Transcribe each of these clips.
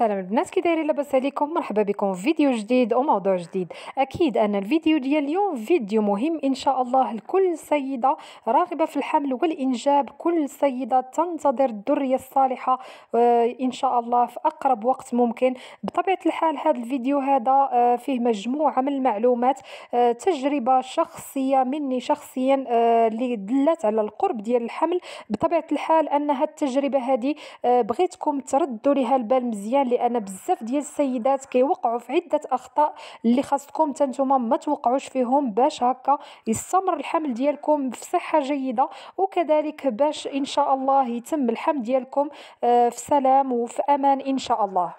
السلام البنات كي دايرين لاباس عليكم مرحبا بكم في فيديو جديد وموضوع جديد اكيد ان الفيديو ديال اليوم فيديو مهم ان شاء الله لكل سيده راغبه في الحمل والانجاب كل سيده تنتظر الذريه الصالحه آه، ان شاء الله في اقرب وقت ممكن بطبيعه الحال هذا الفيديو هذا آه، فيه مجموعه من المعلومات آه، تجربه شخصيه مني شخصيا اللي دلت على القرب ديال الحمل بطبيعه الحال ان هذه التجربه هذه بغيتكم تردوا لها البال مزيان لان بزاف ديال السيدات كيوقعوا في عده اخطاء اللي خاصكم حتى ما توقعوش فيهم باش هكا يستمر الحمل ديالكم في صحه جيده وكذلك باش ان شاء الله يتم الحمل ديالكم آه، في سلام وفي امان ان شاء الله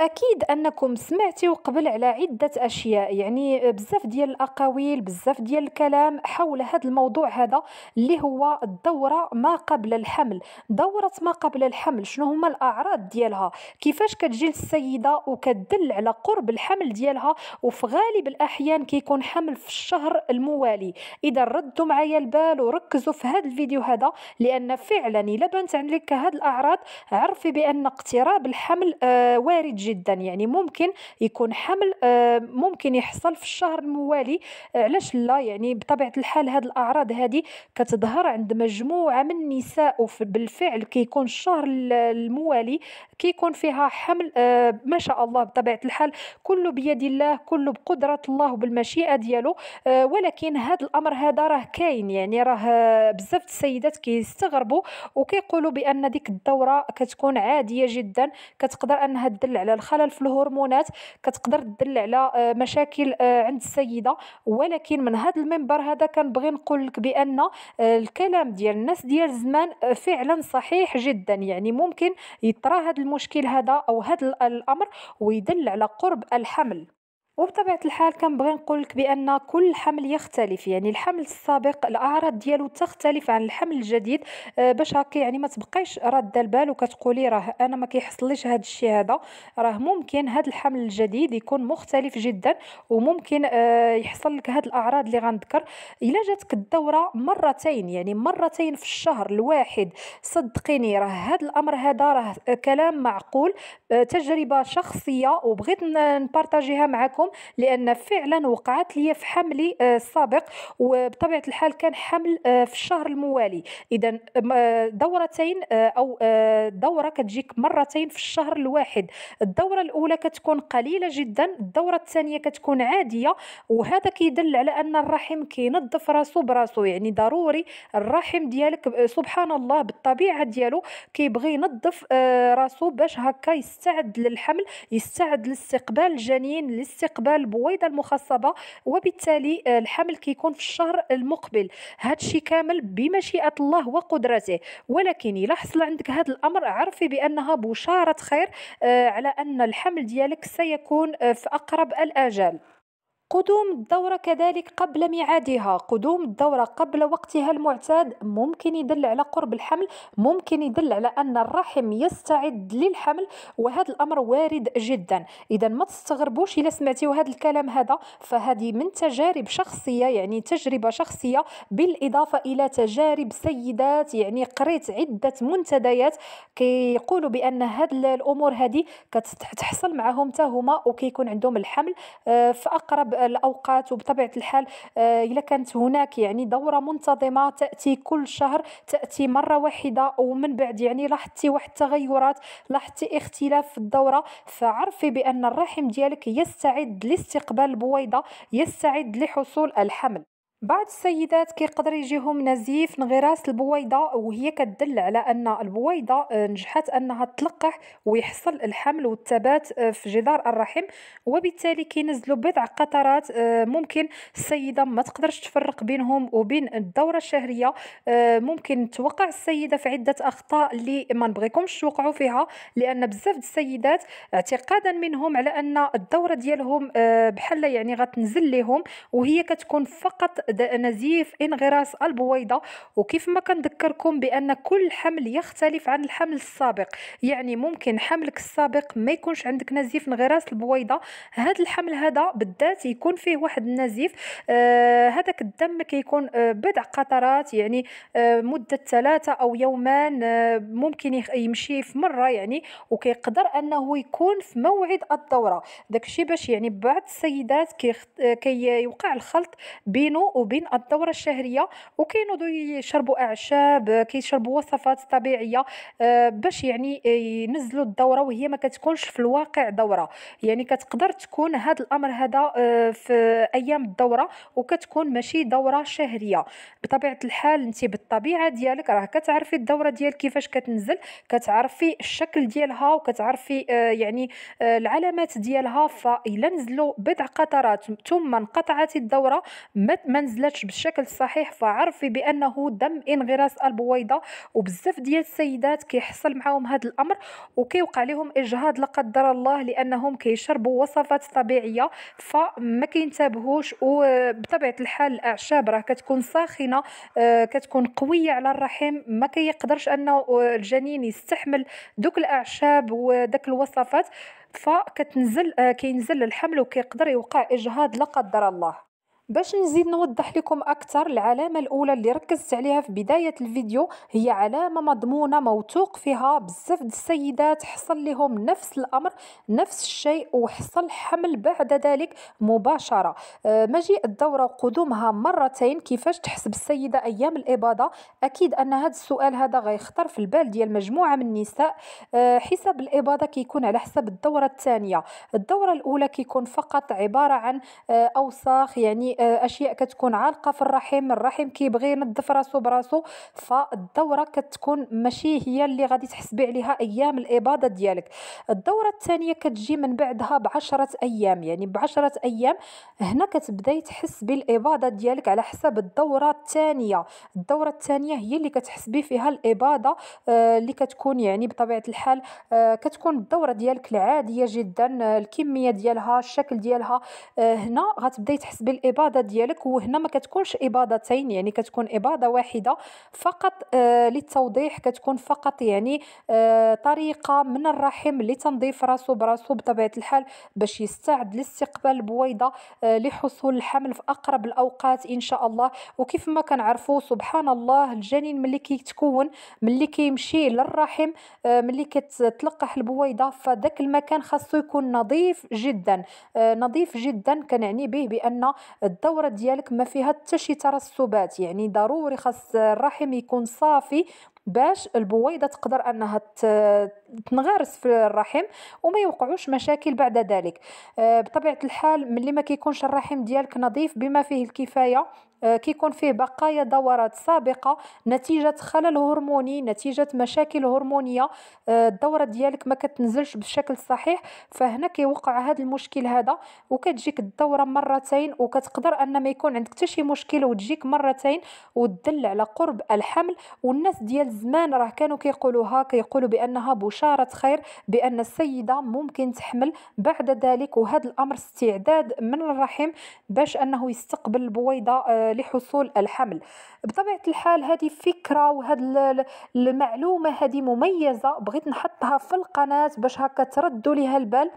اكيد انكم سمعتوا قبل على عده اشياء يعني بزاف ديال الاقاويل بزاف ديال الكلام حول هذا الموضوع هذا اللي هو الدوره ما قبل الحمل دوره ما قبل الحمل شنو هما الاعراض ديالها كيفاش كتجي السيده وكتدل على قرب الحمل ديالها وفي غالب الاحيان كيكون حمل في الشهر الموالي اذا ردوا معايا البال وركزوا في هذا الفيديو هذا لان فعلا الا بانت عندك هذه الاعراض عرفي بان اقتراب الحمل آه وارد جدا يعني ممكن يكون حمل آه، ممكن يحصل في الشهر الموالي آه، علاش لا يعني بطبيعه الحال هاد الاعراض هذه كتظهر عند مجموعه من النساء وبالفعل كيكون الشهر الموالي كيكون فيها حمل آه، ما شاء الله بطبيعه الحال كله بيد الله كله بقدره الله وبالمشيئه ديالو ولكن هاد الامر هذا راه كاين يعني راه بزاف السيدات كيستغربوا وكيقولوا بان ديك الدوره كتكون عاديه جدا كتقدر انها تدل على خلل في الهرمونات كتقدر تدل على آه، مشاكل آه، عند السيده ولكن من هذا المنبر هذا كنبغي نقول لك بان آه، الكلام ديال الناس ديال زمان فعلا صحيح جدا يعني ممكن يطرى هذا المشكل هذا او هذا الامر ويدل على قرب الحمل وبطبيعه الحال كنبغي نقول لك بان كل حمل يختلف يعني الحمل السابق الاعراض ديالو تختلف عن الحمل الجديد آه، باش هكا يعني ما تبقايش راده البال وكتقولي راه انا ما كيحصليش هاد الشي هذا راه ممكن هاد الحمل الجديد يكون مختلف جدا وممكن آه، يحصل لك هاد الاعراض اللي غنذكر الا جاتك الدوره مرتين يعني مرتين في الشهر الواحد صدقيني راه هاد الامر هذا راه كلام معقول آه، تجربه شخصيه وبغيت نبارطاجيها معكم اليوم لان فعلا وقعت لي في حملي آه، السابق وبطبيعه الحال كان حمل آه، في الشهر الموالي اذا دورتين آه، او دوره كتجيك مرتين في الشهر الواحد الدوره الاولى كتكون قليله جدا الدوره الثانيه كتكون عاديه وهذا كيدل على ان الرحم كينظف راسو براسو يعني ضروري الرحم ديالك سبحان الله بالطبيعه ديالو كيبغي ينظف راسو باش هكا يستعد للحمل يستعد لاستقبال الجنين لاستقبال استقبال بويضه المخصبه وبالتالي آه، الحمل كيكون في الشهر المقبل هذا الشيء كامل بمشيئه الله وقدرته ولكن الا حصل عندك هذا الامر عرفي بانها بشاره خير آه، على ان الحمل ديالك سيكون آه، في اقرب الاجال قدوم الدورة كذلك قبل ميعادها قدوم الدورة قبل وقتها المعتاد ممكن يدل على قرب الحمل ممكن يدل على أن الرحم يستعد للحمل وهذا الأمر وارد جدا إذا ما تستغربوش إلا سمعتيو هذا الكلام هذا فهذه من تجارب شخصية يعني تجربة شخصية بالإضافة إلى تجارب سيدات يعني قريت عدة منتديات كيقولوا بأن هاد الأمور هذه كتحصل معهم تهما وكيكون عندهم الحمل آه، في أقرب الاوقات وبطبيعه الحال آه، الا كانت هناك يعني دوره منتظمه تاتي كل شهر تاتي مره واحده ومن بعد يعني لاحظتي واحد التغيرات لاحظتي اختلاف في الدوره فعرفي بان الرحم ديالك يستعد لاستقبال بويضه يستعد لحصول الحمل بعض السيدات كيقدر يجيهم نزيف انغراس البويضه وهي كتدل على ان البويضه نجحت انها تلقح ويحصل الحمل والثبات آه، في جدار الرحم وبالتالي كينزلوا بضع قطرات آه، ممكن السيده ما تقدرش تفرق بينهم وبين الدوره الشهريه آه، ممكن توقع السيده في عده اخطاء اللي ما نبغيكمش توقعوا فيها لان بزاف السيدات اعتقادا منهم على ان الدوره ديالهم بحال يعني غتنزل لهم وهي كتكون فقط نزيف انغراس البويضه وكيف ما كنذكركم بان كل حمل يختلف عن الحمل السابق يعني ممكن حملك السابق ما يكونش عندك نزيف انغراس البويضه هذا الحمل هذا بالذات يكون فيه واحد النزيف آه، هذاك آه الدم كيكون آه بضع قطرات يعني آه مده ثلاثه او يومان آه ممكن يمشي في مره يعني وكيقدر انه يكون في موعد الدوره داكشي باش يعني بعض السيدات كيوقع كي الخلط بينه وبين الدورة الشهرية وكينوضوا يشربوا أعشاب كيشربوا وصفات طبيعية آه، باش يعني ينزلوا الدورة وهي ما كتكونش في الواقع دورة يعني كتقدر تكون هذا الأمر هذا آه، في أيام الدورة وكتكون ماشي دورة شهرية بطبيعة الحال أنت بالطبيعة ديالك راه كتعرفي الدورة ديال كيفاش كتنزل كتعرفي الشكل ديالها وكتعرفي آه، يعني العلامات ديالها فإلا نزلوا بضع قطرات ثم انقطعت الدورة ما نزلتش بالشكل الصحيح فعرفي بانه دم انغراس البويضه وبزاف ديال السيدات كيحصل معاهم هذا الامر وكيوقع لهم اجهاض لا قدر الله لانهم كيشربوا وصفات طبيعيه فما كينتبهوش وبطبيعه الحال الاعشاب راه كتكون ساخنه آه، كتكون قويه على الرحم ما كيقدرش انه آه، الجنين يستحمل دوك الاعشاب وداك الوصفات فكتنزل آه، كينزل الحمل وكيقدر يوقع اجهاض لا قدر الله باش نزيد نوضح لكم اكثر العلامه الاولى اللي ركزت عليها في بدايه الفيديو هي علامه مضمونه موثوق فيها بزاف السيدات حصل لهم نفس الامر نفس الشيء وحصل حمل بعد ذلك مباشره آه، مجيء الدوره وقدومها مرتين كيفاش تحسب السيده ايام الاباضه اكيد ان هذا السؤال هذا غيخطر في البال ديال مجموعه من النساء آه، حساب الاباضه كيكون على حسب الدوره الثانيه الدوره الاولى كيكون فقط عباره عن آه، اوساخ يعني آه، اشياء كتكون عالقه في الرحم الرحم كيبغي ينظف راسو براسو فالدوره كتكون ماشي هي اللي غادي تحسبي عليها ايام الاباضه ديالك الدوره الثانيه كتجي من بعدها بعشرة ايام يعني بعشرة ايام هنا كتبداي تحس بالاباضه ديالك على حسب الدوره الثانيه الدوره الثانيه هي اللي كتحسبي فيها الاباضه آه، اللي كتكون يعني بطبيعه الحال آه، كتكون الدوره ديالك العاديه جدا الكميه ديالها الشكل ديالها هنا غتبداي تحس بالاباضه الاباضه ديالك وهنا ما كتكونش اباضتين يعني كتكون اباضه واحده فقط آه، للتوضيح كتكون فقط يعني آه، طريقه من الرحم لتنظيف راسو براسو بطبيعه الحال باش يستعد لاستقبال البويضه آه، لحصول الحمل في اقرب الاوقات ان شاء الله وكيف ما كنعرفوا سبحان الله الجنين ملي كيتكون ملي كيمشي للرحم ملي كتلقح البويضه فذاك المكان خاصو يكون نظيف جدا نظيف جدا كنعني به بان الدوره ديالك ما فيها حتى شي ترسبات يعني ضروري خاص الرحم يكون صافي باش البويضه تقدر انها تنغرس في الرحم وما يوقعوش مشاكل بعد ذلك آه، بطبيعه الحال ملي ما كيكونش الرحم ديالك نظيف بما فيه الكفايه آه، كيكون فيه بقايا دورات سابقة نتيجة خلل هرموني نتيجة مشاكل هرمونية آه، الدورة ديالك ما كتنزلش بشكل صحيح فهنا كيوقع هذا المشكل هذا وكتجيك الدورة مرتين وكتقدر أن ما يكون عندك حتى شي مشكل وتجيك مرتين وتدل على قرب الحمل والناس ديال زمان راه كانوا كيقولوها كيقولوا بأنها بوش بشارة خير بأن السيدة ممكن تحمل بعد ذلك وهذا الأمر استعداد من الرحم باش أنه يستقبل البويضة آه، لحصول الحمل بطبيعة الحال هذه فكرة وهذه المعلومة هذه مميزة بغيت نحطها في القناة باش هكا تردوا لها البال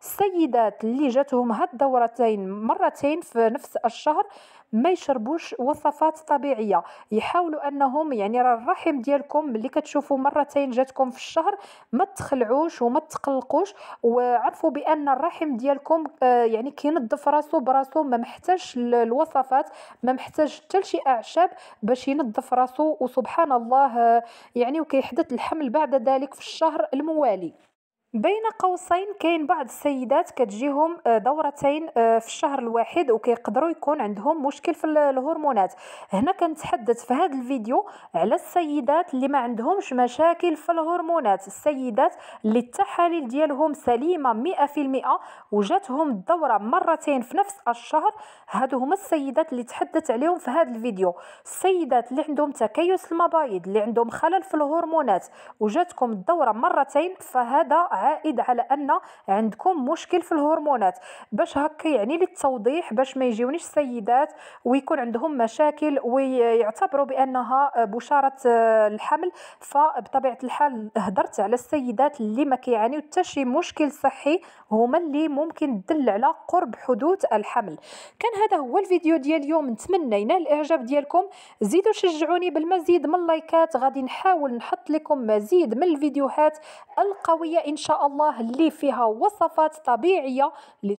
السيدات اللي جاتهم هاد الدورتين مرتين في نفس الشهر ما يشربوش وصفات طبيعيه يحاولوا انهم يعني راه الرحم ديالكم ملي كتشوفوا مرتين جاتكم في الشهر ما تخلعوش وما تقلقوش وعرفوا بان الرحم ديالكم آه، يعني كينظف راسو براسو ما محتاجش الوصفات ما محتاج حتى شي اعشاب باش ينظف راسو وسبحان الله آه، يعني وكيحدث الحمل بعد ذلك في الشهر الموالي بين قوسين كاين بعض السيدات كتجيهم آه، دورتين آه، في الشهر الواحد وكيقدروا يكون عندهم مشكل في الهرمونات هنا كنتحدث في هذا الفيديو على السيدات اللي ما عندهمش مشاكل في الهرمونات السيدات اللي التحاليل ديالهم سليمه 100% وجاتهم الدوره مرتين في نفس الشهر هادو هما السيدات اللي تحدث عليهم في هذا الفيديو السيدات اللي عندهم تكيس المبايض اللي عندهم خلل في الهرمونات وجاتكم الدوره مرتين فهذا عائد على ان عندكم مشكل في الهرمونات باش هكا يعني للتوضيح باش ما يجيونيش السيدات ويكون عندهم مشاكل ويعتبروا بانها بشاره آه، الحمل فبطبيعه الحال هضرت على السيدات اللي ما كيعانيو حتى شي مشكل صحي هما اللي ممكن تدل على قرب حدوث الحمل كان هذا هو الفيديو ديال اليوم نتمنى ينال الاعجاب ديالكم زيدوا شجعوني بالمزيد من اللايكات غادي نحاول نحط لكم مزيد من الفيديوهات القويه ان شاء الله اللي فيها وصفات طبيعيه